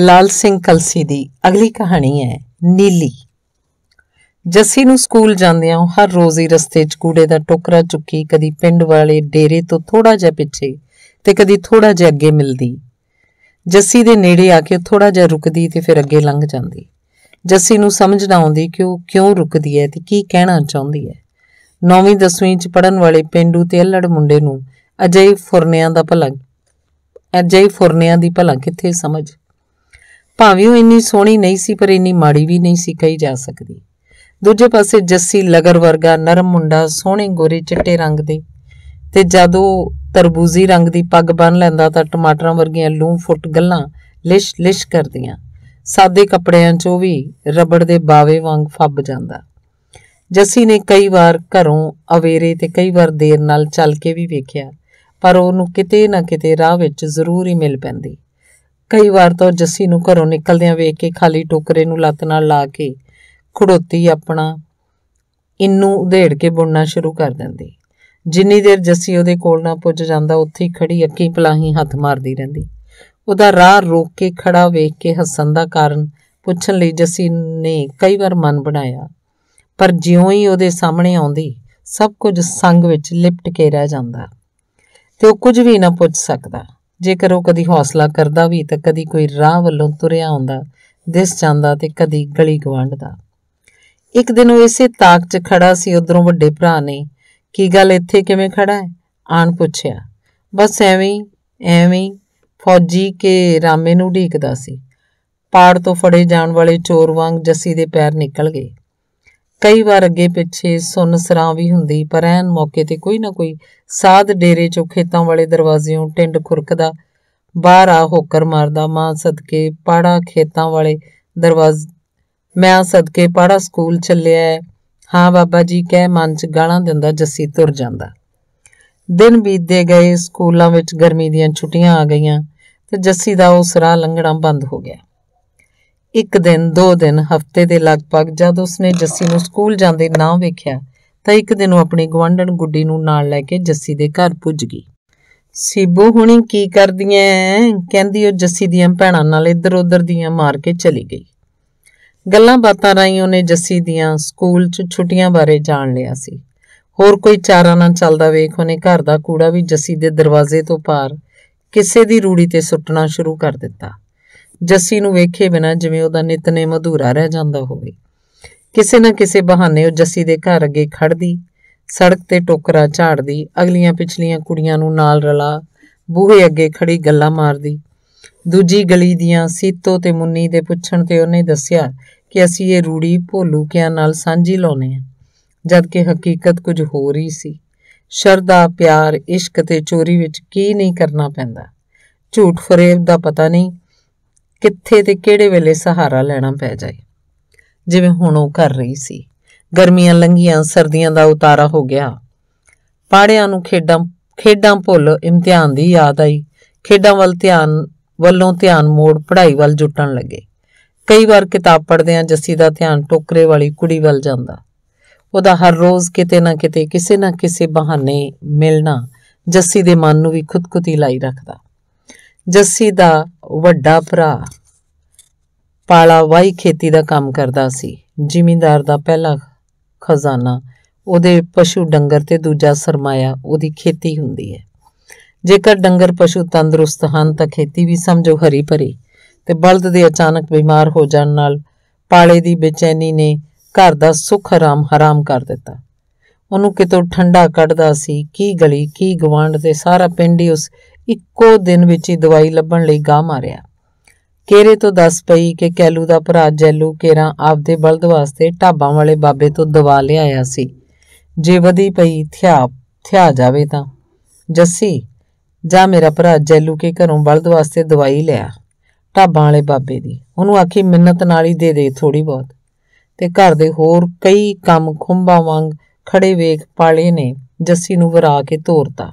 ਲਾਲ ਸਿੰਘ ਕਲਸੀ ਦੀ ਅਗਲੀ ਕਹਾਣੀ ਹੈ ਨੀਲੀ ਜੱਸੀ ਨੂੰ ਸਕੂਲ ਜਾਂਦਿਆਂ ਉਹ ਹਰ ਰੋਜ਼ ਹੀ ਰਸਤੇ 'ਚ ਕੂੜੇ ਦਾ ਟੋਕਰਾ ਚੁੱਕੀ ਕਦੀ ਪਿੰਡ ਵਾਲੇ ਡੇਰੇ ਤੋਂ ਥੋੜਾ ਜਿਹਾ ਪਿੱਛੇ ਤੇ ਕਦੀ ਥੋੜਾ ਜਿਹਾ ਅੱਗੇ ਮਿਲਦੀ ਜੱਸੀ ਦੇ ਨੇੜੇ ਆ ਕੇ ਥੋੜਾ ਜਿਹਾ ਰੁਕਦੀ ਤੇ ਫਿਰ ਅੱਗੇ ਲੰਘ ਜਾਂਦੀ ਜੱਸੀ ਨੂੰ ਸਮਝ ਨਾ ਆਉਂਦੀ ਕਿ ਉਹ ਕਿਉਂ ਰੁਕਦੀ ਹੈ ਤੇ ਕੀ ਕਹਿਣਾ ਚਾਹੁੰਦੀ ਹੈ 9ਵੀਂ 10ਵੀਂ 'ਚ ਪੜਨ ਵਾਲੇ ਪਿੰਡੂ ਤੇ ਅਲੜ ਮੁੰਡੇ ਨੂੰ ਅਜੇ ਫੁਰਨਿਆਂ ਦਾ ਭਲਾ ਅਜੇ ਫੁਰਨਿਆਂ ਦੀ ਭਲਾ ਕਿੱਥੇ ਸਮਝ ਭਾਵੇਂ ਉਹ ਇੰਨੀ ਸੋਹਣੀ ਨਹੀਂ ਸੀ ਪਰ ਇੰਨੀ ਮਾੜੀ ਵੀ ਨਹੀਂ ਸੀ ਕਹੀ ਜਾ ਸਕਦੀ ਦੂਜੇ ਪਾਸੇ ਜੱਸੀ ਲਗਰ ਵਰਗਾ ਨਰਮ ਮੁੰਡਾ ਸੋਹਣੇ ਗੋਰੇ ਚਿੱਟੇ ਰੰਗ ਦੇ ਤੇ ਜਦੋਂ ਤਰਬੂਜ਼ੀ ਰੰਗ ਦੀ ਪੱਗ ਬੰਨ ਲੈਂਦਾ ਤਾਂ ਟਮਾਟਰਾਂ ਵਰਗੀਆਂ ਲੂਮ ਫੁੱਟ ਗੱਲਾਂ ਲਿਸ਼ ਲਿਸ਼ ਕਰਦੀਆਂ ਸਾਦੇ ਕੱਪੜਿਆਂ 'ਚ ਉਹ ਵੀ ਰਬੜ ਦੇ ਬਾਵੇ ਵਾਂਗ ਫੱਬ ਜਾਂਦਾ ਜੱਸੀ ਨੇ ਕਈ ਵਾਰ ਘਰੋਂ ਅਵੇਰੇ ਤੇ ਕਈ ਵਾਰ ਦੇਰ ਨਾਲ ਚੱਲ ਕੇ ਵੀ ਵੇਖਿਆ ਪਰ ਉਹਨੂੰ ਕਿਤੇ ਨਾ ਕਿਤੇ ਰਾਹ ਵਿੱਚ ਜ਼ਰੂਰ ਹੀ ਮਿਲ ਪੈਂਦੀ ਕਈ ਵਾਰ ਤਾਂ ਜੱਸੀ ਨੂੰ ਘਰੋਂ ਨਿਕਲਦਿਆਂ ਵੇਖ ਕੇ ਖਾਲੀ ਟੋਕਰੇ ਨੂੰ ਲੱਤ ਨਾਲ ਲਾ ਕੇ ਖੜੋਤੀ ਆਪਣਾ ਇੰਨੂੰ ਉਧੇੜ ਕੇ ਬੁਣਨਾ ਸ਼ੁਰੂ ਕਰ ਦਿੰਦੀ ਜਿੰਨੀ ਦੇਰ ਜੱਸੀ ਉਹਦੇ ਕੋਲ ਨਾ ਪੁੱਜ ਜਾਂਦਾ ਉੱਥੇ ਹੀ ਖੜੀ ਅੱਕੀ ਪਲਾਹੀ ਹੱਥ ਮਾਰਦੀ ਰਹਿੰਦੀ ਉਹਦਾ ਰਾਹ ਰੋਕ ਕੇ ਖੜਾ ਵੇਖ ਕੇ ਹੱਸਣ ਦਾ ਕਾਰਨ ਪੁੱਛਣ ਲਈ ਜੱਸੀ ਨੇ ਕਈ ਵਾਰ ਮਨ ਬਣਾਇਆ ਪਰ ਜਿਉਂ ਹੀ ਉਹਦੇ ਸਾਹਮਣੇ ਆਉਂਦੀ ਸਭ ਕੁਝ ਸੰਗ ਵਿੱਚ ਲਿਪਟ ਕੇ ਰਹਿ ਜਾਂਦਾ ਤੇ ਉਹ ਕੁਝ ਵੀ ਨਾ ਪੁੱਛ ਸਕਦਾ ਜੇਕਰ ਉਹ ਕਦੀ ਹੌਸਲਾ ਕਰਦਾ ਵੀ ਤਾਂ ਕਦੀ ਕੋਈ ਰਾਹ ਵੱਲੋਂ ਤੁਰਿਆ ਹੁੰਦਾ ਦਿਸ ਜਾਂਦਾ ਤੇ ਕਦੀ ਗਲੀ ਗਵਾਂਢ ਇੱਕ ਦਿਨ ਉਹ ਇਸੇ ਤਾਕ 'ਚ ਖੜਾ ਸੀ ਉਧਰੋਂ ਵੱਡੇ ਭਰਾ ਨੇ ਕੀ ਗੱਲ ਇੱਥੇ ਕਿਵੇਂ ਖੜਾ ਹੈ ਆਣ ਪੁੱਛਿਆ ਬਸ ਐਵੇਂ ਐਵੇਂ ਫੌਜੀ ਕੇ ਰਾਮੇ ਨੂੰ ਢੀਕਦਾ ਸੀ ਪਾੜ ਤੋਂ ਫੜੇ ਜਾਣ ਵਾਲੇ ਚੋਰ ਵਾਂਗ ਜੱਸੀ ਦੇ ਪੈਰ ਨਿਕਲ ਗਏ ਕਈ ਵਾਰ ਅੱਗੇ ਪਿੱਛੇ ਸੁੰਨ ਸਰਾਂ ਵੀ ਹੁੰਦੀ ਪਰ ਐਨ ਮੌਕੇ ਤੇ ਕੋਈ ਨਾ ਕੋਈ ਸਾਧ ਡੇਰੇ ਚੋਂ ਖੇਤਾਂ ਵਾਲੇ ਦਰਵਾਜ਼ਿਓਂ ਟਿੰਡ ਖੁਰਕਦਾ ਬਾਹਰ ਆ ਹੋਕਰ ਮਾਰਦਾ ਮਾਂ ਸਦਕੇ ਪਾੜਾ ਖੇਤਾਂ ਵਾਲੇ ਦਰਵਾਜ਼ ਮੈਂ ਸਦਕੇ ਪਾੜਾ ਸਕੂਲ ਚੱਲਿਆ ਹਾਂ ਬਾਬਾ ਜੀ ਕਹਿ ਮਨ ਚ ਗਾਲਾਂ ਦਿੰਦਾ ਜੱਸੀ ਤੁਰ ਜਾਂਦਾ ਦਿਨ ਬੀਤਦੇ ਗਏ ਸਕੂਲਾਂ ਵਿੱਚ ਗਰਮੀ ਦੀਆਂ ਛੁੱਟੀਆਂ ਆ ਗਈਆਂ ਤੇ ਜੱਸੀ ਦਾ ਉਹ ਸਰਾ ਲੰਘਣਾ ਬੰਦ ਹੋ ਗਿਆ ਇੱਕ ਦਿਨ ਦੋ ਦਿਨ ਹਫਤੇ ਦੇ ਲਗਭਗ ਜਦ ਉਸਨੇ ਜੱਸੀ ਨੂੰ ਸਕੂਲ ਜਾਂਦੇ ਨਾ ਵੇਖਿਆ ਤਾਂ ਇੱਕ ਦਿਨ ਉਹ ਆਪਣੀ ਗਵੰਡਣ ਗੁੱਡੀ ਨੂੰ ਨਾਲ ਲੈ ਕੇ ਜੱਸੀ ਦੇ ਘਰ ਪੁੱਜ ਗਈ ਸੀਬੂ ਹੁਣੀ ਕੀ ਕਰਦੀਆਂ ਕਹਿੰਦੀ ਉਹ ਜੱਸੀ ਦੀਆਂ ਭੈਣਾਂ ਨਾਲ ਇੱਧਰ ਉੱਧਰ ਦੀਆਂ ਮਾਰ ਕੇ ਚਲੀ ਗਈ ਗੱਲਾਂ ਬਾਤਾਂ ਰਾਈ ਉਹਨੇ ਜੱਸੀ ਦੀਆਂ ਸਕੂਲ 'ਚ ਛੁੱਟੀਆਂ ਬਾਰੇ ਜਾਣ ਲਿਆ ਸੀ ਹੋਰ ਕੋਈ ਚਾਰਾ ਨਾ ਚੱਲਦਾ ਵੇਖ ਉਹਨੇ ਘਰ ਦਾ ਕੂੜਾ ਵੀ ਜੱਸੀ ਦੇ ਦਰਵਾਜ਼ੇ ਤੋਂ ਪਾਰ ਕਿਸੇ ਦੀ ਰੂੜੀ ਤੇ ਸੁੱਟਣਾ ਸ਼ੁਰੂ ਕਰ ਦਿੱਤਾ ਜੱਸੀ ਨੂੰ ਵੇਖੇ ਬਿਨਾ ਜਿਵੇਂ ਉਹਦਾ ਨਿਤਨੇ ਮਧੂਰਾ ਰਹਿ ਜਾਂਦਾ ਹੋਵੇ ਕਿਸੇ ਨਾ ਕਿਸੇ ਬਹਾਨੇ ਉਹ ਜੱਸੀ ਦੇ ਘਰ ਅੱਗੇ ਖੜਦੀ ਸੜਕ ਤੇ ਟੋਕਰਾ ਝਾੜਦੀ ਅਗਲੀਆਂ ਪਿਛਲੀਆਂ ਕੁੜੀਆਂ ਨੂੰ ਨਾਲ ਰਲਾ ਬੂਹੇ ਅੱਗੇ ਖੜੀ ਗੱਲਾਂ ਮਾਰਦੀ ਦੂਜੀ ਗਲੀ ਦੀਆਂ ਸੀਤੋ ਤੇ ਮੁੰਨੀ ਦੇ ਪੁੱਛਣ ਤੇ ਉਹਨੇ ਦੱਸਿਆ ਕਿ ਅਸੀਂ ਇਹ ਰੂੜੀ ਭੋਲੂ ਕਿਆਂ ਨਾਲ ਸਾਂਝੀ ਲਾਉਨੇ ਆ ਜਦ ਕਿ ਹਕੀਕਤ ਕੁਝ ਹੋਰ ਹੀ ਸੀ ਸ਼ਰਦਾ ਪਿਆਰ ਇਸ਼ਕ ਤੇ ਚੋਰੀ ਵਿੱਚ ਕੀ ਨਹੀਂ ਕਰਨਾ ਪੈਂਦਾ ਝੂਠ ਫਰੇਬ ਦਾ ਪਤਾ ਨਹੀਂ ਕਿੱਥੇ ਤੇ ਕਿਹੜੇ ਵੇਲੇ ਸਹਾਰਾ ਲੈਣਾ ਪੈ ਜਾਏ ਜਿਵੇਂ ਹੁਣ ਉਹ ਕਰ ਰਹੀ ਸੀ ਗਰਮੀਆਂ ਲੰਘੀਆਂ ਸਰਦੀਆਂ ਦਾ ਉਤਾਰਾ ਹੋ ਗਿਆ ਪਾੜਿਆਂ ਨੂੰ ਖੇਡਾਂ ਖੇਡਾਂ ਭੁੱਲ ਇਮਤਿਹਾਨ ਦੀ ਯਾਦ ਆਈ ਖੇਡਾਂ ਵੱਲ ਧਿਆਨ ਵੱਲੋਂ ਧਿਆਨ ਮੋੜ ਪੜ੍ਹਾਈ ਵੱਲ ਜੁਟਣ ਲੱਗੇ ਕਈ ਵਾਰ ਕਿਤਾਬ ਪੜ੍ਹਦਿਆਂ ਜੱਸੀ ਦਾ ਧਿਆਨ ਟੋਕਰੇ ਵਾਲੀ ਕੁੜੀ ਵੱਲ ਜਾਂਦਾ ਉਹਦਾ ਹਰ ਰੋਜ਼ ਕਿਤੇ ਨਾ ਕਿਤੇ ਕਿਸੇ ਨਾ ਕਿਸੇ ਬਹਾਨੇ ਮਿਲਣਾ ਜੱਸੀ ਦੇ ਮਨ ਨੂੰ ਵੀ ਖੁਦਕੁਤੀ ਲਾਈ ਰੱਖਦਾ ਜੱਸੀ ਦਾ ਵੱਡਾ ਭਰਾ ਪਾਲਾ ਵਾਈ ਖੇਤੀ ਦਾ ਕੰਮ ਕਰਦਾ ਸੀ ਜ਼ਿਮੀਂਦਾਰ ਦਾ ਪਹਿਲਾ ਖਜ਼ਾਨਾ ਉਹਦੇ ਪਸ਼ੂ ਡੰਗਰ ਤੇ ਦੂਜਾ ਸਰਮਾਇਆ ਉਹਦੀ ਖੇਤੀ ਹੁੰਦੀ ਹੈ ਜੇਕਰ ਡੰਗਰ ਪਸ਼ੂ ਤੰਦਰੁਸਤ ਹਨ ਤਾਂ ਖੇਤੀ ਵੀ ਸਮਝੋ ਹਰੀ ਭਰੀ ਤੇ ਬਲਦ ਦੇ ਅਚਾਨਕ ਬਿਮਾਰ ਹੋ ਜਾਣ ਨਾਲ ਪਾਲੇ ਦੀ ਬੇਚੈਨੀ ਨੇ ਘਰ ਦਾ ਸੁੱਖ ਹਰਾਮ ਹਰਾਮ ਕਰ ਦਿੱਤਾ ਉਹਨੂੰ ਕਿਤੋਂ ਠੰਡਾ ਕੱਢਦਾ ਸੀ ਕੀ ਗਲੀ ਕੀ ਗਵਾਂਡ ਤੇ ਸਾਰਾ ਪਿੰਡ ਹੀ ਉਸ ਇੱਕੋ ਦਿਨ ਵਿੱਚ ਹੀ ਦਵਾਈ ਲੱਭਣ ਲਈ ਗਾਹ ਮਾਰਿਆ ਕੇਰੇ ਤੋਂ ਦੱਸ ਪਈ ਕਿ ਕੈਲੂ ਦਾ ਭਰਾ ਜੈਲੂ ਕੇਰਾ ਆਪਦੇ ਬਲਦ ਵਾਸਤੇ ਢਾਬਾਂ ਵਾਲੇ ਬਾਬੇ ਤੋਂ ਦਵਾ ਲਿਆਇਆ ਸੀ ਜੇ ਵਧੀ ਪਈ ਥਿਆ ਥਿਆ ਜਾਵੇ ਤਾਂ ਜੱਸੀ ਜਾ ਮੇਰਾ ਭਰਾ ਜੈਲੂ ਕੇ ਘਰੋਂ ਬਲਦ ਵਾਸਤੇ ਦਵਾਈ ਲਿਆ ਢਾਬਾਂ ਵਾਲੇ ਬਾਬੇ ਦੀ ਉਹਨੂੰ ਆਖੀ ਮਿੰਨਤ ਨਾਲ ਹੀ ਦੇ ਦੇ ਥੋੜੀ ਬਹੁਤ ਤੇ ਘਰ ਦੇ ਹੋਰ ਕਈ ਕੰਮ ਖੁੰਬਾ ਵਾਂਗ ਖੜੇ ਵੇਖ ਪਾਲੇ ਨੇ ਜੱਸੀ ਨੂੰ ਵਰਾ ਕੇ ਤੋਰਤਾ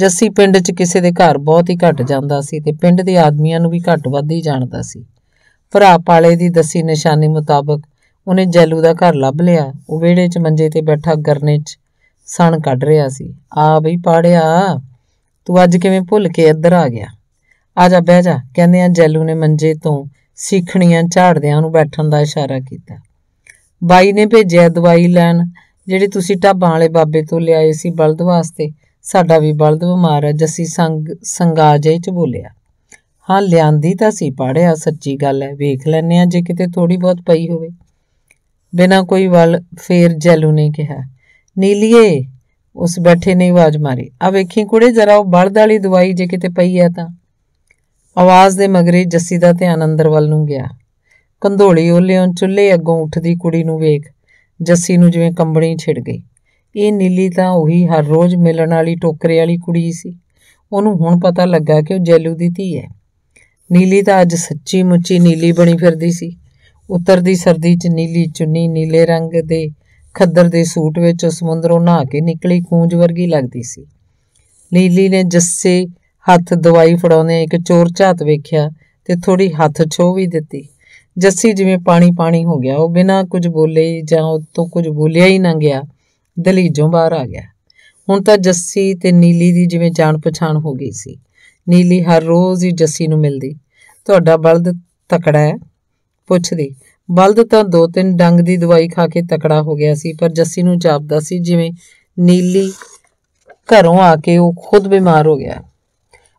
ਜੱਸੀ ਪਿੰਡ 'ਚ ਕਿਸੇ ਦੇ ਘਰ ਬਹੁਤ ਹੀ ਘੱਟ ਜਾਂਦਾ ਸੀ ਤੇ ਪਿੰਡ ਦੇ ਆਦਮੀਆਂ ਨੂੰ ਵੀ ਘੱਟ ਵੱਧ ਹੀ ਜਾਣਦਾ ਸੀ ਭਰਾ ਪਾਲੇ ਦੀ ਦੱਸੀ ਨਿਸ਼ਾਨੀ ਮੁਤਾਬਕ ਉਹਨੇ ਜੈਲੂ ਦਾ ਘਰ ਲੱਭ ਲਿਆ ਉਹ ਵਿਹੜੇ 'ਚ ਮੰਜੇ ਤੇ ਬੈਠਾ ਗਰਨੇ 'ਚ ਸਣ ਕੱਢ ਰਿਹਾ ਸੀ ਆ ਬਈ ਪਾੜਿਆ ਤੂੰ ਅੱਜ ਕਿਵੇਂ ਭੁੱਲ ਕੇ ਇੱਧਰ ਆ ਗਿਆ ਆ ਜਾ ਬਹਿ ਜਾ ਕਹਿੰਦੇ ਆ ਜੈਲੂ ਨੇ ਮੰਜੇ ਤੋਂ ਸਿੱਖਣੀਆਂ ਝਾੜਦਿਆਂ ਨੂੰ ਬੈਠਣ ਦਾ ਇਸ਼ਾਰਾ ਕੀਤਾ ਬਾਈ ਨੇ ਭੇਜਿਆ ਦਵਾਈ ਲੈਣ ਜਿਹੜੀ ਤੁਸੀਂ ਢਾਬਾਂ ਵਾਲੇ ਬਾਬੇ ਤੋਂ ਲਿਆਏ ਸੀ ਬਲਦ ਵਾਸਤੇ ਸਾਡਾ ਵੀ ਬਲਦ ਬਿਮਾਰ ਹੈ ਜੱਸੀ ਸੰਗ ਸੰਗਾਜੇ ਚ ਬੋਲਿਆ ਹਾਂ ਲਿਆਂਦੀ ਤਾਂ ਸੀ ਪਾੜਿਆ ਸੱਚੀ ਗੱਲ ਹੈ ਵੇਖ ਲੈਨੇ ਆ ਜੇ ਕਿਤੇ ਥੋੜੀ ਬਹੁਤ ਪਈ ਹੋਵੇ ਬਿਨਾ ਕੋਈ ਵੱਲ ਫੇਰ ਜੈਲੂ ਨੇ ਕਿਹਾ ਨੀਲੀਏ ਉਸ ਬੈਠੇ ਨੇ ਆਵਾਜ਼ ਮਾਰੀ ਆ ਵੇਖੀ ਕੁੜੇ ਜ਼ਰਾ ਉਹ ਬਲਦ ਵਾਲੀ ਦਵਾਈ ਜੇ ਕਿਤੇ ਪਈ ਹੈ ਤਾਂ ਆਵਾਜ਼ ਦੇ ਮਗਰੇ ਜੱਸੀ ਦਾ ਧਿਆਨ ਅੰਦਰ ਵੱਲ ਨੂੰ ਗਿਆ ਕੰਧੋਲੀ ਲਿਓਂ ਚੁੱਲ੍ਹੇ ਅੱਗੋਂ ਉੱਠਦੀ ਕੁੜੀ ਨੂੰ ਵੇਖ ਜੱਸੀ ਨੂੰ ਜਿਵੇਂ ਕੰਬਣੀ ਛਿੜ ਗਈ ਇਹ ਨੀਲੀ ਤਾਂ ਉਹੀ ਹਰ ਰੋਜ਼ ਮਿਲਣ ਵਾਲੀ ਟੋਕਰੇ ਵਾਲੀ ਕੁੜੀ ਸੀ ਉਹਨੂੰ ਹੁਣ ਪਤਾ ਲੱਗਾ ਕਿ ਉਹ ਜੈਲੂ ਦੀ ਧੀ ਹੈ ਨੀਲੀ ਤਾਂ ਅੱਜ ਸੱਚੀ ਮੁੱਚੀ ਨੀਲੀ ਬਣੀ ਫਿਰਦੀ ਸੀ ਉਤਰਦੀ ਸਰਦੀ 'ਚ ਨੀਲੀ ਚੁੰਨੀ ਨੀਲੇ ਰੰਗ ਦੇ ਖੱਦਰ ਦੇ ਸੂਟ ਵਿੱਚ ਸਮੁੰਦਰੋਂ ਨਹਾ ਕੇ ਨਿਕਲੀ ਕੂੰਜ ਵਰਗੀ ਲੱਗਦੀ ਸੀ ਨੀਲੀ ਨੇ ਜੱਸੇ ਹੱਥ ਦਵਾਈ ਫੜਾਉਂਦੇ ਇੱਕ ਚੋਰ ਝਾਤ ਵੇਖਿਆ ਤੇ ਥੋੜੀ ਹੱਥ ਛੋ ਵੀ ਦਿੱਤੀ ਜੱਸੀ ਜਿਵੇਂ ਪਾਣੀ ਪਾਣੀ ਹੋ ਗਿਆ ਉਹ ਬਿਨਾਂ ਕੁਝ ਬੋਲੇ ਜਾਂ ਉਹ ਤੋਂ ਕੁਝ ਬੋਲਿਆ ਹੀ ਨਾ ਗਿਆ ਦਲੀਜੋਂ ਬਾਹਰ ਆ ਗਿਆ ਹੁਣ ਤਾਂ ਜੱਸੀ ਤੇ ਨੀਲੀ ਦੀ ਜਿਵੇਂ ਜਾਣ ਪਛਾਣ ਹੋ ਗਈ ਸੀ ਨੀਲੀ ਹਰ ਰੋਜ਼ ਹੀ ਜੱਸੀ ਨੂੰ ਮਿਲਦੀ ਤੁਹਾਡਾ ਬਲਦ ਤਕੜਾ ਹੈ ਪੁੱਛਦੀ ਬਲਦ ਤਾਂ ਦੋ ਤਿੰਨ ਡੰਗ ਦੀ ਦਵਾਈ ਖਾ ਕੇ ਤਕੜਾ ਹੋ ਗਿਆ ਸੀ ਪਰ ਜੱਸੀ ਨੂੰ ਜਾਪਦਾ ਸੀ ਜਿਵੇਂ ਨੀਲੀ ਘਰੋਂ ਆ ਕੇ ਉਹ ਖੁਦ ਬਿਮਾਰ ਹੋ ਗਿਆ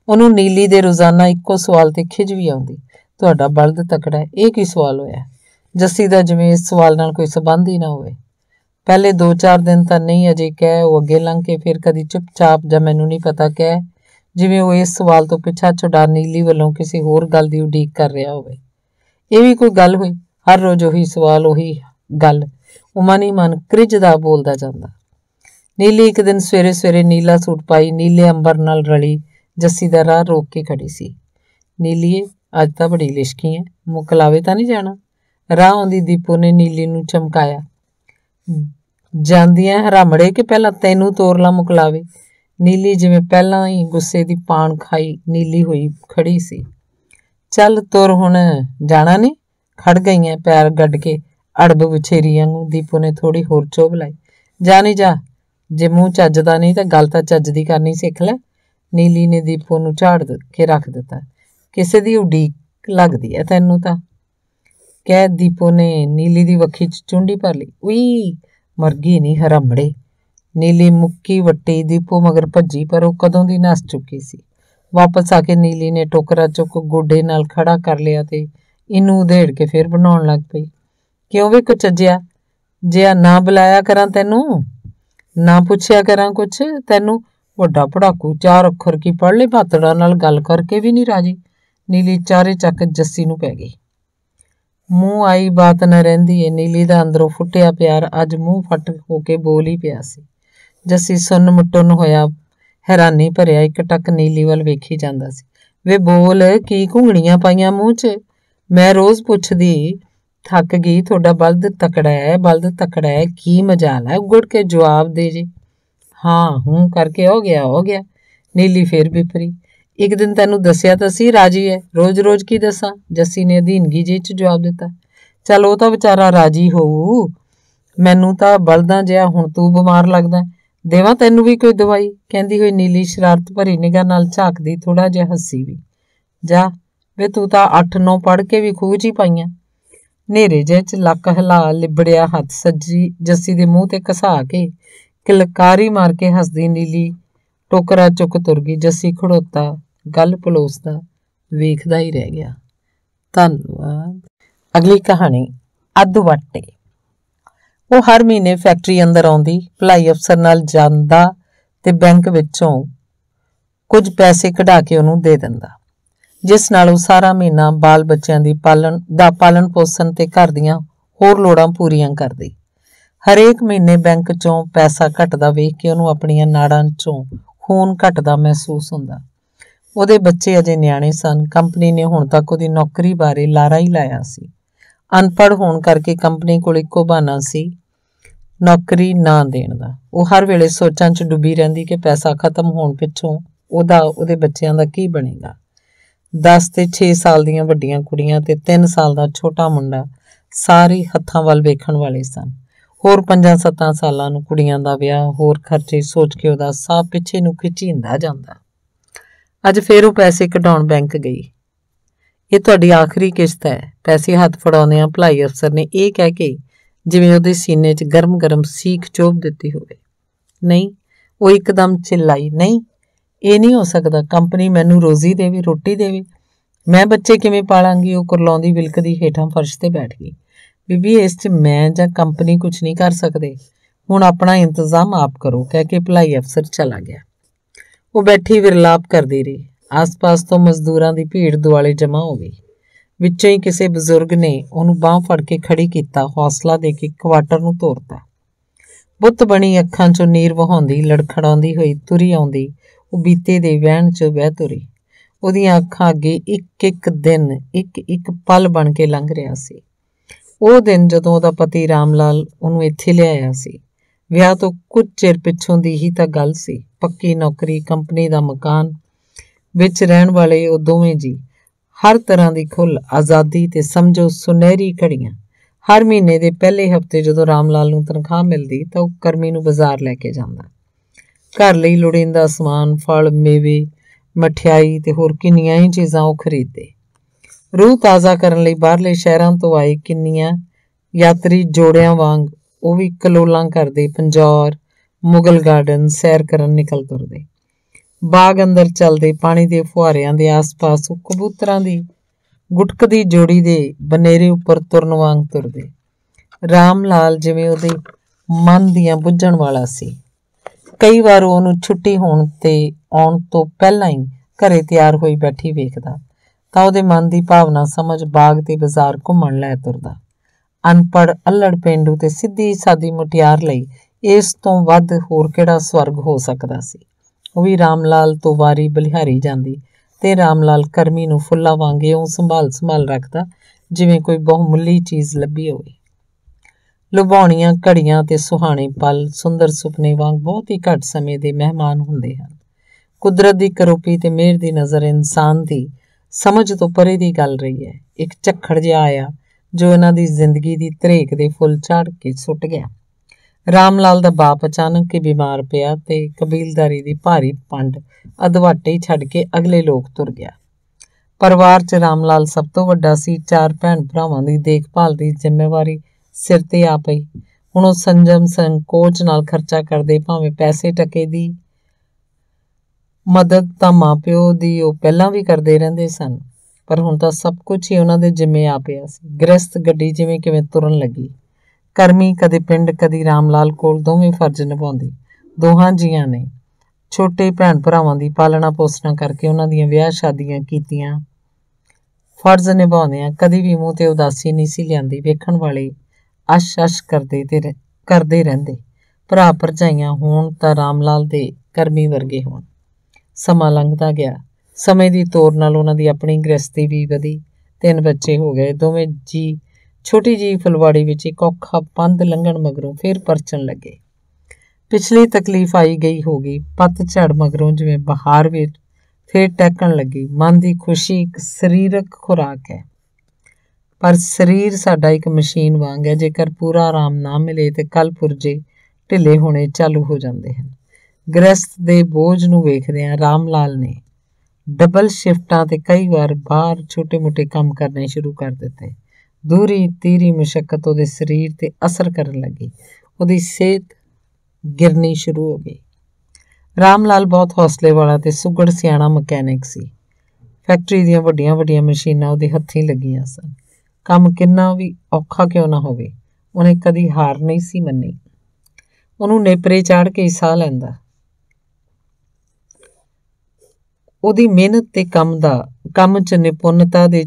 ਉਹਨੂੰ ਨੀਲੀ ਦੇ ਰੋਜ਼ਾਨਾ ਇੱਕੋ ਸਵਾਲ ਤੇ ਖਿਜ ਵੀ ਆਉਂਦੀ ਤੁਹਾਡਾ ਬਲਦ ਤਕੜਾ ਇਹ ਕੀ ਸਵਾਲ ਹੋਇਆ ਜੱਸੀ ਦਾ ਜਿਵੇਂ ਇਸ ਸਵਾਲ ਨਾਲ ਕੋਈ ਸਬੰਧ ਹੀ ਨਾ ਹੋਵੇ ਪਹਿਲੇ 2-4 ਦਿਨ ਤਾਂ ਨਹੀਂ ਅਜੇ ਕਹਿ ਉਹ ਅੱਗੇ ਲੰਘ ਕੇ ਫਿਰ ਕਦੀ ਚੁੱਪਚਾਪ ਜਾਂ ਮੈਨੂੰ ਨਹੀਂ ਪਤਾ ਕਹਿ ਜਿਵੇਂ ਉਹ ਇਸ ਸਵਾਲ ਤੋਂ ਪਿੱਛਾ ਛੁਡਾ ਨੀਲੀ ਵੱਲੋਂ ਕਿਸੇ ਹੋਰ ਗੱਲ ਦੀ ਉਡੀਕ ਕਰ ਰਿਹਾ ਹੋਵੇ ਇਹ ਵੀ ਕੋਈ ਗੱਲ ਹੋਈ ਹਰ ਰੋਜ਼ ਉਹੀ ਸਵਾਲ ਉਹੀ ਗੱਲ ਮਨ ਨਹੀਂ ਮਨ ਕ੍ਰਿਜਦਾ ਬੋਲਦਾ ਜਾਂਦਾ ਨੀਲੀ ਇੱਕ ਦਿਨ ਸਵੇਰੇ ਸਵੇਰੇ ਨੀਲਾ ਸੂਟ ਪਾਈ ਨੀਲੇ ਅੰਬਰ ਨਾਲ ਰਲੀ ਜੱਸੀ ਦਾ ਰਾਹ ਰੋਕ ਕੇ ਖੜੀ ਸੀ ਨੀਲੀਏ ਅੱਜ ਤਾਂ ਬੜੀ ਲਿਸ਼ਕੀ ਹੈ ਮੁਕਲਾਵੇ ਤਾਂ ਨਹੀਂ ਜਾਣਾ ਰਾਹ ਆਉਂਦੀ ਦੀਪੋ ਨੇ ਨੀਲੀ ਨੂੰ ਚਮਕਾਇਆ ਜਾਂਦੀਆਂ ਰਾਮੜੇ ਕਿ ਪਹਿਲਾਂ ਤੈਨੂੰ ਤੋਰਲਾ ਮੁਕਲਾਵੇ ਨੀਲੀ ਜਿਵੇਂ ਪਹਿਲਾਂ ਹੀ ਗੁੱਸੇ ਦੀ ਪਾਣ ਖਾਈ ਨੀਲੀ ਹੋਈ ਖੜੀ ਸੀ ਚੱਲ ਤੁਰ ਹੁਣ ਜਾਣਾ ਨਹੀਂ ਖੜ ਗਈਆਂ ਪੈਰ ਗੱਡ ਕੇ ਅੜਬ ਵਿਛੇਰੀਆਂ ਨੂੰ ਦੀਪੂ ਨੇ ਥੋੜੀ ਹੋਰ ਚੋਬ ਲਾਈ ਜਾ ਨਹੀਂ ਜਾ ਜੇ ਮੂੰਹ ਚੱਜਦਾ ਨਹੀਂ ਤਾਂ ਗੱਲ ਤਾਂ ਚੱਜ ਦੀ ਕਰਨੀ ਸਿੱਖ ਲੈ ਨੀਲੀ ਨੇ ਦੀਪੂ ਨੂੰ ਝਾੜ ਕੇ ਰੱਖ ਦਿੱਤਾ ਕਿਸੇ ਦੀ ਉਡੀਕ ਲੱਗਦੀ ਐ ਤੈਨੂੰ ਤਾਂ ਕਹਿ ਦੀਪੋ ਨੇ ਨੀਲੀ ਦੀ ਵੱਖੀ 'ਚ ਚੁੰਡੀ ਭਰ ਲਈ ਉਈ ਮਰ ਗਈ ਨਹੀਂ ਹਰਾਮੜੇ ਨੀਲੀ ਮੁੱਕੀ ਵੱਟੀ ਦੀਪੋ ਮਗਰ ਭੱਜੀ ਪਰ ਉਹ ਕਦੋਂ ਦੀ ਨਸ ਚੁੱਕੀ ਸੀ ਵਾਪਸ ਆ ਕੇ ਨੀਲੀ ਨੇ ਟੋਕਰਾ ਚੁੱਕ ਗੋਡੇ ਨਾਲ ਖੜਾ ਕਰ ਲਿਆ ਤੇ ਇਹਨੂੰ ਉਧੇੜ ਕੇ ਫੇਰ ਬਣਾਉਣ ਲੱਗ ਪਈ ਕਿਉਂ ਵੀ ਕੁਛ ਜਿਆ ਨਾ ਬੁਲਾਇਆ ਕਰਾਂ ਤੈਨੂੰ ਨਾ ਪੁੱਛਿਆ ਕਰਾਂ ਕੁਛ ਤੈਨੂੰ ਵੱਡਾ ਪੜਾਕੂ ਚਾਰ ਅੱਖਰ ਕੀ ਪੜ ਲੈ ਭਾਤੜਾ ਨਾਲ ਗੱਲ ਕਰਕੇ ਵੀ ਨਹੀਂ ਰਾਜੀ ਨੀਲੀ ਚਾਰੇ ਚੱਕ ਜੱਸੀ ਨੂੰ ਪੈ ਗਈ ਮੂੰਹ ਆਈ ਬਾਤ ਨਾ ਰਹਿੰਦੀ ਏ ਨੀਲੀ ਦਾ ਅੰਦਰੋਂ ਫੁੱਟਿਆ ਪਿਆਰ ਅੱਜ ਮੂੰਹ ਫਟ ਹੋ ਕੇ ਬੋਲ ਹੀ ਪਿਆ ਸੀ ਜੱਸੀ ਸੁਣ ਮਟੁੰਨ ਹੋਇਆ ਹੈਰਾਨੀ ਭਰਿਆ ਇੱਕ ਟੱਕ ਨੀਲੀ ਵੱਲ ਵੇਖੀ ਜਾਂਦਾ ਸੀ ਵੇ ਬੋਲ ਕੀ ਘੁੰਗਣੀਆਂ ਪਾਈਆਂ ਮੂੰਹ 'ਚ ਮੈਂ ਰੋਜ਼ ਪੁੱਛਦੀ ਥੱਕ ਗਈ ਤੁਹਾਡਾ ਬਲਦ ਤਕੜਾ ਹੈ ਬਲਦ ਤਕੜਾ ਹੈ ਕੀ ਮਜਾਲ ਹੈ ਗੁੜ ਕੇ ਜਵਾਬ ਦੇ ਜੀ ਹਾਂ ਹੂੰ ਕਰਕੇ ਹੋ ਗਿਆ ਹੋ ਗਿਆ ਨੀਲੀ ਫੇਰ ਵੀ ਪਰੀ ਇੱਕ ਦਿਨ ਤੈਨੂੰ ਦੱਸਿਆ ਤਾਂ ਸੀ ਰਾਜੀ ਹੈ ਰੋਜ਼-ਰੋਜ਼ ਕੀ ਦੱਸਾਂ ਜੱਸੀ ਨੇ ਅਧੀਨਗੀ ਜੀ ਚ ਜਵਾਬ ਦਿੱਤਾ ਚਲ ਉਹ ਤਾਂ ਵਿਚਾਰਾ ਰਾਜੀ ਹੋਊ ਮੈਨੂੰ ਤਾਂ ਬਲਦਾਂ ਜਿਆ ਹੁਣ ਤੂੰ ਬਿਮਾਰ ਲੱਗਦਾ ਦੇਵਾ ਤੈਨੂੰ ਵੀ ਕੋਈ ਦਵਾਈ ਕਹਿੰਦੀ ਹੋਈ ਨੀਲੀ ਸ਼ਰਾਰਤ ਭਰੀ ਨਿਗਾਹ ਨਾਲ ਝਾਕਦੀ ਥੋੜਾ ਜਿਹਾ ਹੱਸੀ ਵੀ ਜਾ ਵੇ ਤੂੰ ਤਾਂ 8-9 ਪੜ ਕੇ ਵੀ ਖੂਜ ਹੀ ਪਾਈਆਂ ਨੇਰੇ ਜੇ ਚ ਲੱਕ ਹਲਾ ਲਿਬੜਿਆ ਹੱਥ ਸੱਜੀ ਜੱਸੀ ਦੇ ਮੂੰਹ ਤੇ ਘਸਾ ਕੇ ਕਿਲਕਾਰੀ ਮਾਰ ਕੇ ਹੱਸਦੀ ਨੀਲੀ ਟੋਕਰਾ ਚੁੱਕ ਤੁਰ ਗਈ ਜੱਸੀ ਖੜੋਤਾ ਗੱਲ ਪਲੋਸਦਾ ਵੇਖਦਾ ਹੀ ਰਹਿ ਗਿਆ ਧੰਨਵਾਦ ਅਗਲੀ ਕਹਾਣੀ ਅਦਵੱਟੇ ਉਹ ਹਰ ਮਹੀਨੇ ਫੈਕਟਰੀ ਅੰਦਰ ਆਉਂਦੀ ਭਲਾਈ ਅਫਸਰ ਨਾਲ ਜਾਂਦਾ ਤੇ ਬੈਂਕ ਵਿੱਚੋਂ ਕੁਝ ਪੈਸੇ ਕਢਾ ਕੇ ਉਹਨੂੰ ਦੇ ਦਿੰਦਾ ਜਿਸ ਨਾਲ ਉਹ ਸਾਰਾ ਮਹੀਨਾ ਬਾਲ ਬੱਚਿਆਂ ਦੀ ਪਾਲਣ ਦਾ ਪਾਲਣ ਪੋਸ਼ਣ ਤੇ ਘਰ ਦੀਆਂ ਹੋਰ ਲੋੜਾਂ ਪੂਰੀਆਂ ਕਰਦੀ ਹਰੇਕ ਮਹੀਨੇ ਬੈਂਕ ਚੋਂ ਪੈਸਾ ਘਟਦਾ ਵੇਖ ਕੇ ਉਹਨੂੰ ਆਪਣੀਆਂ ਨਾੜਾਂ ਚੋਂ ਖੂਨ ਘਟਦਾ ਮਹਿਸੂਸ ਹੁੰਦਾ ਉਹਦੇ ਬੱਚੇ ਅਜੇ ਨਿਆਣੇ ਸਨ ਕੰਪਨੀ ਨੇ ਹੁਣ ਤੱਕ ਉਹਦੀ ਨੌਕਰੀ ਬਾਰੇ ਲਾਰਾ ਹੀ ਲਾਇਆ ਸੀ ਅਨਪੜ੍ਹ ਹੋਣ ਕਰਕੇ ਕੰਪਨੀ ਕੋਲ ਇੱਕੋ ਬਹਾਨਾ ਸੀ ਨੌਕਰੀ ਨਾ ਦੇਣ ਦਾ ਉਹ ਹਰ ਵੇਲੇ ਸੋਚਾਂ 'ਚ ਡੁੱਬੀ ਰਹਿੰਦੀ ਕਿ ਪੈਸਾ ਖਤਮ ਹੋਣ ਪਿੱਛੋਂ ਉਹਦਾ ਉਹਦੇ ਬੱਚਿਆਂ ਦਾ ਕੀ ਬਣੇਗਾ 10 ਤੇ 6 ਸਾਲ ਦੀਆਂ ਵੱਡੀਆਂ ਕੁੜੀਆਂ ਤੇ 3 ਸਾਲ ਦਾ ਛੋਟਾ ਮੁੰਡਾ ਸਾਰੇ ਹੱਥਾਂ ਵੱਲ ਵੇਖਣ ਵਾਲੇ ਸਨ ਹੋਰ 5-7 ਸਾਲਾਂ ਨੂੰ ਕੁੜੀਆਂ ਦਾ ਵਿਆਹ ਹੋਰ ਖਰਚੇ ਸੋਚ ਕੇ ਉਹਦਾ ਸਾਹ ਪਿੱਛੇ ਨੂੰ ਖਿਚੀਂਦਾ ਜਾਂਦਾ ਅੱਜ ਫੇਰ ਉਹ ਪੈਸੇ ਕਢਾਉਣ ਬੈਂਕ ਗਈ ਇਹ ਤੁਹਾਡੀ ਆਖਰੀ ਕਿਸ਼ਤ ਹੈ ਪੈਸੇ ਹੱਥ ਆ ਭਲਾਈ ਅਫਸਰ ਨੇ ਇਹ ਕਹਿ ਕੇ ਜਿਵੇਂ ਉਹਦੇ ਸੀਨੇ 'ਚ ਗਰਮ-ਗਰਮ ਸੀਖ ਚੋਬ ਦਿੱਤੀ ਹੋਵੇ ਨਹੀਂ ਉਹ ਇੱਕਦਮ ਚਿੱਲਾਈ ਨਹੀਂ ਇਹ ਨਹੀਂ ਹੋ ਸਕਦਾ ਕੰਪਨੀ ਮੈਨੂੰ ਰੋਜ਼ੀ ਦੇਵੇ ਰੋਟੀ ਦੇਵੇ ਮੈਂ ਬੱਚੇ ਕਿਵੇਂ ਪਾਲਾਂਗੀ ਉਹ ਕੁਰਲਾਉਂਦੀ ਬਿਲਕਦੀ ਹੇਠਾਂ ਫਰਸ਼ ਤੇ ਬੈਠ ਗਈ ਬੀਬੀ ਇਸ 'ਚ ਮੈਂ ਜਾਂ ਕੰਪਨੀ ਕੁਝ ਨਹੀਂ ਕਰ ਸਕਦੇ ਹੁਣ ਆਪਣਾ ਇੰਤਜ਼ਾਮ ਆਪ ਕਰੋ ਕਹਿ ਕੇ ਭਲਾਈ ਅਫਸਰ ਚਲਾ ਗਿਆ ਉਹ ਬੈਠੀ ਵਿਰਲਾਪ ਕਰਦੀ ਰਹੀ ਆਸ-ਪਾਸ ਤੋਂ ਮਜ਼ਦੂਰਾਂ ਦੀ ਭੀੜ ਦੁਆਲੇ ਜਮ੍ਹਾਂ ਹੋ ਗਈ ਵਿੱਚੋਂ ਹੀ ਕਿਸੇ ਬਜ਼ੁਰਗ ਨੇ ਉਹਨੂੰ ਬਾਹ ਫੜ ਕੇ ਖੜੀ ਕੀਤਾ ਹੌਸਲਾ ਦੇ ਕੇ ਕੁਆਟਰ ਨੂੰ ਤੋਰਤਾ ਬੁੱਤ ਬਣੀ ਅੱਖਾਂ 'ਚੋਂ ਨੀਰ ਵਹਾਉਂਦੀ ਲੜਖੜਾਉਂਦੀ ਹੋਈ ਤੁਰੀ ਆਉਂਦੀ ਉਹ ਬੀਤੇ ਦੇ ਵਹਿਣ 'ਚ ਵਹਿ ਤੁਰੀ ਉਹਦੀਆਂ ਅੱਖਾਂ ਅੱਗੇ ਇੱਕ ਇੱਕ ਦਿਨ ਇੱਕ ਇੱਕ ਪਲ ਬਣ ਕੇ ਲੰਘ ਰਿਹਾ ਸੀ ਉਹ ਦਿਨ ਜਦੋਂ ਉਹਦਾ ਪਤੀ ਰਾਮਲਾਲ ਉਹਨੂੰ ਇੱਥੇ ਲਿਆਇਆ ਸੀ ਵਿਆਹ ਤੋਂ ਕੁਝ ਚਿਰ ਪਿੱਛੋਂ ਦੀ ਹੀ ਤਾਂ ਗੱਲ ਸੀ ਪੱਕੀ ਨੌਕਰੀ ਕੰਪਨੀ ਦਾ ਮਕਾਨ ਵਿੱਚ ਰਹਿਣ ਵਾਲੇ ਉਹ ਦੋਵੇਂ ਜੀ ਹਰ ਤਰ੍ਹਾਂ ਦੀ ਖੁੱਲ ਆਜ਼ਾਦੀ ਤੇ ਸਮਝੋ ਸੁਨਹਿਰੀ ਘੜੀਆਂ ਹਰ ਮਹੀਨੇ ਦੇ ਪਹਿਲੇ ਹਫਤੇ ਜਦੋਂ ਲਾਲ ਨੂੰ ਤਨਖਾਹ ਮਿਲਦੀ ਤਾਂ ਉਹ ਕਰਮੀ ਨੂੰ ਬਾਜ਼ਾਰ ਲੈ ਕੇ ਜਾਂਦਾ ਘਰ ਲਈ ਲੋੜੀਂਦਾ ਸਮਾਨ ਫਲ ਮੇਵੇ ਮਠਿਆਈ ਤੇ ਹੋਰ ਕਿੰਨੀਆਂ ਹੀ ਚੀਜ਼ਾਂ ਉਹ ਖਰੀਦੇ ਰੂਹ ਤਾਜ਼ਾ ਕਰਨ ਲਈ ਬਾਹਰਲੇ ਸ਼ਹਿਰਾਂ ਤੋਂ ਆਏ ਕਿੰਨੀਆਂ ਯਾਤਰੀ ਜੋੜਿਆਂ ਵਾਂਗ ਉਹ ਵੀ ਕਲੋਲਾਂ ਕਰਦੇ ਪੰਜੌਰ ਮੁਗਲ ਗਾਰਡਨ ਸੈਰ ਕਰਨ ਨਿਕਲ ਤੁਰਦੇ ਬਾਗ ਅੰਦਰ ਚੱਲਦੇ ਪਾਣੀ ਦੇ ਫੁਹਾਰਿਆਂ ਦੇ ਆਸ-ਪਾਸ ਕਬੂਤਰਾਂ ਦੀ ਗੁਟਕ ਦੀ ਜੋੜੀ ਦੇ ਬਨੇਰੇ ਉੱਪਰ ਤੁਰਨ ਵਾਂਗ ਤੁਰਦੇ ਰਾਮ ਲਾਲ ਜਿਵੇਂ ਉਹਦੇ ਮਨ ਦੀਆਂ ਬੁੱਝਣ ਵਾਲਾ ਸੀ ਕਈ ਵਾਰ ਉਹਨੂੰ ਛੁੱਟੀ ਹੋਣ ਤੇ ਆਉਣ ਤੋਂ ਪਹਿਲਾਂ ਹੀ ਘਰੇ ਤਿਆਰ ਹੋਈ ਬੈਠੀ ਵੇਖਦਾ ਤਾਂ ਉਹਦੇ ਮਨ ਦੀ ਭਾਵਨਾ ਸਮਝ ਬਾਗ ਤੇ ਬਾਜ਼ਾਰ ਘੁੰਮਣ ਲੈ ਤੁਰਦਾ ਅਨਪੜ ਅਲੜ ਪਿੰਡੂ ਤੇ ਸਿੱਧੀ ਸਾਦੀ ਮੁਟਿਆਰ ਲਈ ਇਸ ਤੋਂ ਵੱਧ ਹੋਰ ਕਿਹੜਾ ਸਵਰਗ ਹੋ ਸਕਦਾ ਸੀ ਉਹ ਵੀ ਲਾਲ ਤੋਂ ਵਾਰੀ ਬਲਿਹਾਰੀ ਜਾਂਦੀ ਤੇ ਲਾਲ ਕਰਮੀ ਨੂੰ ਫੁੱਲਾ ਵਾਂਗ ਉਹ ਸੰਭਾਲ ਸੰਭਾਲ ਰੱਖਦਾ ਜਿਵੇਂ ਕੋਈ ਬਹੁਮੁੱਲੀ ਚੀਜ਼ ਲੱਭੀ ਹੋਵੇ ਲੁਭਾਉਣੀਆਂ ਘੜੀਆਂ ਤੇ ਸੁਹਾਣੇ ਪਲ ਸੁੰਦਰ ਸੁਪਨੇ ਵਾਂਗ ਬਹੁਤ ਹੀ ਘੱਟ ਸਮੇਂ ਦੇ ਮਹਿਮਾਨ ਹੁੰਦੇ ਹਨ ਕੁਦਰਤ ਦੀ ਕਰੋਪੀ ਤੇ ਮਿਹਰ ਦੀ ਨਜ਼ਰ ਇਨਸਾਨ ਦੀ ਸਮਝ ਤੋਂ ਪਰੇ ਦੀ ਗੱਲ ਰਹੀ ਹੈ ਇੱਕ ਝੱਖੜ ਜਿਹਾ ਆਇਆ ਜੋ ਇਹਨਾਂ ਦੀ ਜ਼ਿੰਦਗੀ ਦੀ ਧਰੇਕ ਦੇ ਫੁੱਲ ਝਾੜ ਕੇ ਸੁੱਟ ਗਿਆ ਰਾਮ ਲਾਲ ਦਾ ਬਾਪ ਅਚਾਨਕ ਹੀ ਬਿਮਾਰ ਪਿਆ ਤੇ ਕਬੀਲਦਾਰੀ ਦੀ ਭਾਰੀ ਪੰਡ ਅਧਵਾਟੇ ਛੱਡ ਕੇ ਅਗਲੇ ਲੋਕ ਤੁਰ ਗਿਆ ਪਰਿਵਾਰ 'ਚ ਰਾਮ ਲਾਲ ਸਭ ਤੋਂ ਵੱਡਾ ਸੀ ਚਾਰ ਭੈਣ ਭਰਾਵਾਂ ਦੀ ਦੇਖਭਾਲ ਦੀ ਜ਼ਿੰਮੇਵਾਰੀ ਸਿਰ ਤੇ ਆ ਪਈ ਹੁਣ ਉਹ ਸੰਜਮ ਸੰਕੋਚ ਨਾਲ ਖਰਚਾ ਕਰਦੇ ਭਾਵੇਂ ਪੈਸੇ ਟਕੇ ਦੀ ਮਦਦ ਤਾਂ ਮਾਪਿਓ ਦੀ ਉਹ ਪਹਿਲਾਂ ਵੀ ਕਰਦੇ ਰਹਿੰਦੇ ਸਨ ਪਰ ਹੁਣ ਤਾਂ ਸਭ ਕੁਝ ਹੀ ਉਹਨਾਂ ਦੇ ਜ਼ਿੰਮੇ ਆ ਪਿਆ ਸੀ ਗ੍ਰਸਥ ਗੱਡੀ ਜਿਵੇਂ ਕਿਵੇਂ ਤੁਰਨ ਲੱਗੀ ਕਰਮੀ ਕਦੇ ਪਿੰਡ ਕਦੀ ਰਾਮਲਾਲ ਕੋਲ ਦੋਵੇਂ ਫਰਜ਼ ਨਿਭਾਉਂਦੀ ਦੋਹਾਂ ਜੀਆਂ ਨੇ ਛੋਟੇ ਭੈਣ ਭਰਾਵਾਂ ਦੀ ਪਾਲਣਾ ਪੋਸਣਾ ਕਰਕੇ ਉਹਨਾਂ ਦੀਆਂ ਵਿਆਹ ਸ਼ਾਦੀਆਂ ਕੀਤੀਆਂ ਫਰਜ਼ ਨਿਭਾਉਂਦੇ ਆ ਕਦੀ ਵੀ ਮੂੰਹ ਤੇ ਉਦਾਸੀ ਨਹੀਂ ਸੀ ਲਿਆਂਦੀ ਵੇਖਣ ਵਾਲੇ ਅਸ਼ਸ਼ ਕਰਦੇ ਤੇ ਕਰਦੇ ਰਹਿੰਦੇ ਭਰਾ ਭਰਜਾਈਆਂ ਹੋਣ ਤਾਂ ਰਾਮਲਾਲ ਦੇ ਕਰਮੀ ਵਰਗੇ ਹੋਣ ਸਮਾਂ ਲੰਘਦਾ ਗਿਆ ਸਮੇਂ ਦੀ ਤੋਰ ਨਾਲ ਉਹਨਾਂ ਦੀ ਆਪਣੀ ਗ੍ਰਸਤੀ ਵੀ ਵਧੀ ਤਿੰਨ ਬੱਚੇ ਹੋ ਗਏ ਦੋਵੇਂ ਜੀ ਛੋਟੀ ਜੀ ਫੁਲਵਾੜੀ ਵਿੱਚ ਇੱਕ ਔਖਾ ਪੰਧ ਲੰਘਣ ਮਗਰੋਂ ਫੇਰ ਪਰਚਣ ਲੱਗੇ ਪਿਛਲੀ ਤਕਲੀਫ ਆਈ ਗਈ ਹੋਗੀ ਪੱਤ ਝੜ ਮਗਰੋਂ ਜਿਵੇਂ ਬਹਾਰ ਵਿੱਚ ਫੇਰ ਟੈਕਣ ਲੱਗੀ ਮਨ ਦੀ ਖੁਸ਼ੀ ਇੱਕ ਸਰੀਰਕ ਖੁਰਾਕ ਹੈ ਪਰ ਸਰੀਰ ਸਾਡਾ ਇੱਕ ਮਸ਼ੀਨ ਵਾਂਗ ਹੈ ਜੇਕਰ ਪੂਰਾ ਆਰਾਮ ਨਾ ਮਿਲੇ ਤੇ ਕੱਲ ਪੁਰਜੇ ਢਿੱਲੇ ਹੋਣੇ ਚਾਲੂ ਹੋ ਜਾਂਦੇ ਹਨ ਗ੍ਰਸਥ ਦੇ ਬੋਝ ਨੂੰ ਵੇਖਦੇ ਆਂ ਰਾਮ ਲਾਲ ਨੇ ਡਬਲ ਸ਼ਿਫਟਾਂ ਤੇ ਕਈ ਵਾਰ ਬਾਹਰ ਛੋਟੇ-ਮੋਟੇ ਕੰਮ ਕਰਨੇ ਸ਼ੁਰੂ ਕਰ ਦਿੱਤੇ ਦੂਰੀ ਤੀਰੀ ਮੁਸ਼ਕਲ ਉਹਦੇ ਸਰੀਰ ਤੇ ਅਸਰ ਕਰਨ ਲੱਗੀ ਉਹਦੀ ਸਿਹਤ ਗਿਰਨੀ ਸ਼ੁਰੂ ਹੋ ਗਈ RAM LAL ਬਹੁਤ ਹੌਸਲੇ ਵਾਲਾ ਤੇ ਸੁਗੜ ਸਿਆਣਾ ਮਕੈਨਿਕ ਸੀ ਫੈਕਟਰੀ ਦੀਆਂ ਵੱਡੀਆਂ-ਵੱਡੀਆਂ ਮਸ਼ੀਨਾਂ ਉਹਦੇ ਹੱਥੀਂ ਲੱਗੀਆਂ ਸਨ ਕੰਮ ਕਿੰਨਾ ਵੀ ਔਖਾ ਕਿਉਂ ਨਾ ਹੋਵੇ ਉਹਨੇ ਕਦੀ ਹਾਰ ਨਹੀਂ ਸੀ ਮੰਨੀ ਉਹਨੂੰ ਨੇਪਰੇ ਚਾੜ ਕੇ ਸਾਹ ਲੈਂਦਾ ਉਹਦੀ ਮਿਹਨਤ ਤੇ ਕੰਮ ਦਾ ਕੰਮ 'ਚ ਨਿਪੁੰਨਤਾ ਦੇ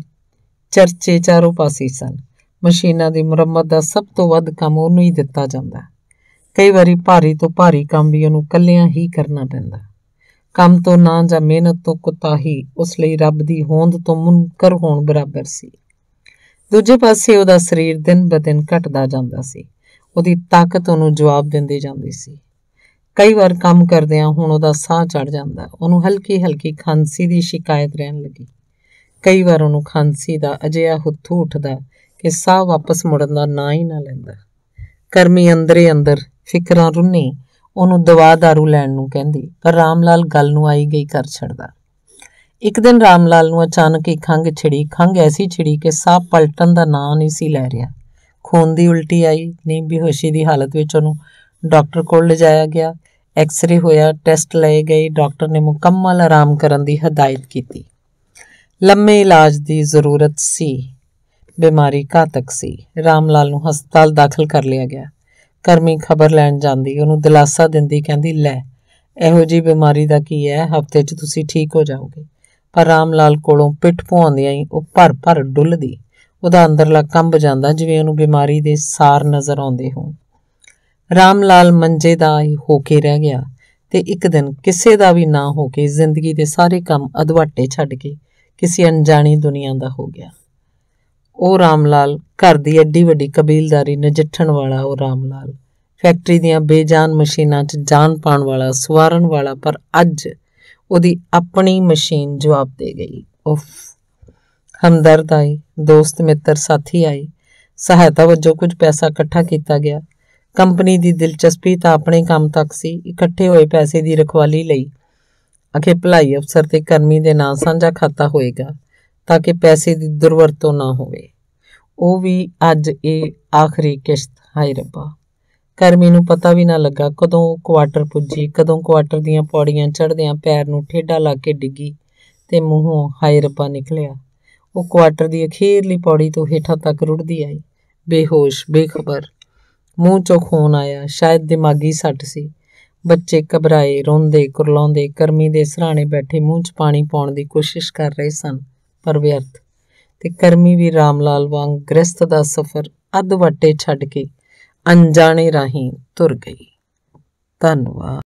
ਚਰਚੇ ਚਾਰੋਂ ਪਾਸੇ ਸਨ ਮਸ਼ੀਨਾਂ ਦੀ ਮੁਰੰਮਤ ਦਾ ਸਭ ਤੋਂ ਵੱਧ ਕੰਮ ਉਹਨੂੰ ਹੀ ਦਿੱਤਾ ਜਾਂਦਾ ਕਈ ਵਾਰੀ ਭਾਰੀ ਤੋਂ ਭਾਰੀ ਕੰਮ ਵੀ ਉਹਨੂੰ ਕੱਲਿਆਂ ਹੀ ਕਰਨਾ ਪੈਂਦਾ ਕੰਮ ਤੋਂ ਨਾ ਜਾਂ ਮਿਹਨਤ ਤੋਂ ਕੁਤਾਹੀ ਉਸ ਲਈ ਰੱਬ ਦੀ ਹੋਂਦ ਤੋਂ ਮੁਨਕਰ ਹੋਣ ਬਰਾਬਰ ਸੀ ਦੂਜੇ ਪਾਸੇ ਉਹਦਾ ਸਰੀਰ ਦਿਨ ਬਦਿਨ ਘਟਦਾ ਜਾਂਦਾ ਸੀ ਉਹਦੀ ਤਾਕਤ ਉਹਨੂੰ ਜਵਾਬ ਦਿੰਦੀ ਜਾਂਦੀ ਸੀ ਕਈ ਵਾਰ ਕੰਮ ਕਰਦਿਆਂ ਹੁਣ ਉਹਦਾ ਸਾਹ ਚੜ ਜਾਂਦਾ ਉਹਨੂੰ ਹਲਕੀ ਹਲਕੀ ਖਾਂਸੀ ਦੀ ਸ਼ਿਕਾਇਤ ਰਹਿਣ ਲੱਗੀ ਕਈ ਵਾਰ ਉਹਨੂੰ ਖਾਂਸੀ ਦਾ ਅਜਿਹਾ ਹੁੱਥੂ ਉੱਠਦਾ ਕਿ ਸਾਹ ਵਾਪਸ ਮੁੜਨ ਦਾ ਨਾਂ ਹੀ ਨਾ ਲੈਂਦਾ ਕਰਮੀ ਅੰਦਰੇ ਅੰਦਰ ਫਿਕਰਾਂ ਰੁੰਨੀ ਉਹਨੂੰ ਦਵਾ दारू ਲੈਣ ਨੂੰ ਕਹਿੰਦੀ ਪਰ ਰਾਮ ਲਾਲ ਗੱਲ ਨੂੰ ਆਈ ਗਈ ਕਰ ਛੱਡਦਾ ਇੱਕ ਦਿਨ ਰਾਮ ਲਾਲ ਨੂੰ ਅਚਾਨਕ ਹੀ ਖੰਗ ਛਿੜੀ ਖੰਗ ਐਸੀ ਛਿੜੀ ਕਿ ਸਾਹ ਪਲਟਣ ਦਾ ਨਾਂ ਨਹੀਂ ਸੀ ਲੈ ਰਿਹਾ ਖੂਨ ਦੀ ਉਲਟੀ ਆਈ ਨਹੀਂ ਬੇਹੋਸ਼ੀ ਦੀ ਹਾਲਤ ਵਿੱਚ ਉਹਨੂੰ ਡਾਕਟਰ ਕੋਲ ਲਿਜਾਇਆ ਗਿਆ ਐਕਸ-ਰੇ ਹੋਇਆ ਟੈਸਟ ਲਏ ਗਏ ਡਾਕਟਰ ਨੇ ਮੁਕੰਮਲ ਆਰਾਮ ਕਰਨ ਦੀ ਹਦਾਇਤ ਕੀਤੀ ਲੰਮੇ ਇਲਾਜ ਦੀ ਜ਼ਰੂਰਤ ਸੀ ਬਿਮਾਰੀ ਘਾਤਕ ਸੀ ਰਾਮ ਲਾਲ ਨੂੰ ਹਸਪਤਾਲ ਦਾਖਲ ਕਰ ਲਿਆ ਗਿਆ ਕਰਮੀ ਖਬਰ ਲੈਣ ਜਾਂਦੀ ਉਹਨੂੰ ਦਿਲਾਸਾ ਦਿੰਦੀ ਕਹਿੰਦੀ ਲੈ ਇਹੋ ਜੀ ਬਿਮਾਰੀ ਦਾ ਕੀ ਹੈ ਹਫਤੇ 'ਚ ਤੁਸੀਂ ਠੀਕ ਹੋ ਜਾਓਗੇ ਪਰ ਰਾਮ ਲਾਲ ਕੋਲੋਂ ਪਿੱਠ ਭੌਂਦਿਆਂ ਹੀ ਉਹ ਭਰ ਭਰ ਡੁੱਲਦੀ ਉਹਦਾ ਅੰਦਰਲਾ ਕੰਬ ਜਾਂਦਾ ਜਿਵੇਂ ਉਹਨੂੰ ਬਿਮਾਰੀ ਦੇ ਸਾਰ ਨਜ਼ਰ ਆਉਂਦੇ ਹੋਣ ਰਾਮ ਲਾਲ ਮੰਜੇ ਦਾ ਹੀ ਹੋ ਕੇ ਰਹਿ ਗਿਆ ਤੇ ਇੱਕ ਦਿਨ ਕਿਸੇ ਦਾ ਵੀ ਨਾ ਹੋ ਕੇ ਜ਼ਿੰਦਗੀ ਦੇ ਸਾਰੇ ਕੰਮ ਅਧਵਾਟੇ ਛੱਡ ਕੇ ਕਿਸੇ ਅਣਜਾਣੀ ਦੁਨੀਆ ਦਾ ਹੋ ਗਿਆ ਉਹ ਰਾਮ ਲਾਲ ਘਰ ਦੀ ਐਡੀ ਵੱਡੀ ਕਬੀਲਦਾਰੀ ਨਜਿੱਠਣ ਵਾਲਾ ਉਹ ਰਾਮ ਲਾਲ ਫੈਕਟਰੀ ਦੀਆਂ ਬੇਜਾਨ ਮਸ਼ੀਨਾਂ 'ਚ ਜਾਨ ਪਾਉਣ ਵਾਲਾ ਸਵਾਰਨ ਵਾਲਾ ਪਰ ਅੱਜ ਉਹਦੀ ਆਪਣੀ ਮਸ਼ੀਨ ਜਵਾਬ ਦੇ ਗਈ ਉਫ ਹਮਦਰਦ ਆਈ ਦੋਸਤ ਮਿੱਤਰ ਸਾਥੀ ਆਏ ਸਹਾਇਤਾ ਵਜੋਂ ਕੁਝ ਪੈਸਾ ਇਕੱਠਾ ਕੀਤਾ ਗਿਆ ਕੰਪਨੀ ਦੀ ਦਿਲਚਸਪੀ ਤਾਂ ਆਪਣੇ ਕੰਮ ਤੱਕ ਸੀ ਇਕੱਠੇ ਹੋਏ ਪੈਸੇ ਦੀ ਰਖਵਾਲੀ ਲਈ ਅਖੇ ਭਲਾਈ ਅਫਸਰ ਤੇ ਕਰਮੀ ਦੇ ਨਾਂ ਸਾਂਝਾ ਖਾਤਾ ਹੋਏਗਾ ਤਾਂ ਕਿ ਪੈਸੇ ਦੀ ਦੁਰਵਰਤੋਂ ਨਾ ਹੋਵੇ ਉਹ ਵੀ ਅੱਜ ਇਹ ਆਖਰੀ ਕਿਸ਼ਤ ਹਾਈ ਰੱਬਾ ਕਰਮੀ ਨੂੰ ਪਤਾ ਵੀ ਨਾ ਲੱਗਾ ਕਦੋਂ ਕੁਆਟਰ ਪੁੱਜੀ ਕਦੋਂ ਕੁਆਟਰ ਦੀਆਂ ਪੌੜੀਆਂ ਚੜ੍ਹਦਿਆਂ ਪੈਰ ਨੂੰ ਠੇਡਾ ਲਾ ਕੇ ਡਿੱਗੀ ਤੇ ਮੂੰਹੋਂ ਹਾਈ ਰੱਬਾ ਨਿਕਲਿਆ ਉਹ ਕੁਆਟਰ ਦੀ ਅਖੀਰਲੀ ਪੌੜੀ ਤੋਂ ਹੇਠਾਂ ਤੱਕ ਰੁੜਦੀ ਆਈ ਬੇਹੋਸ਼ ਬੇਖਬਰ ਮੂੰਹ ਚੋਂ ਖੂਨ ਆਇਆ ਸ਼ਾਇਦ ਦਿਮਾਗੀ ਸੱਟ ਸੀ ਬੱਚੇ ਘਬਰਾਏ ਰੋਂਦੇ ਕੁਰਲਾਉਂਦੇ ਕਰਮੀ ਦੇ ਸਹਰਾਣੇ ਬੈਠੇ ਮੂੰਹ 'ਚ ਪਾਣੀ ਪਾਉਣ ਦੀ ਕੋਸ਼ਿਸ਼ ਕਰ ਰਹੇ ਸਨ ਪਰ ਵਿਅਰਥ ਤੇ ਕਰਮੀ ਵੀ ਰਾਮਲਾਲ ਵਾਂਗ ਗ੍ਰਸਤ ਦਾ ਸਫ਼ਰ ਅੱਧ ਛੱਡ ਕੇ ਅਣਜਾਣੇ ਰਾਹੀਂ ਤੁਰ ਗਈ ਧੰਨਵਾਦ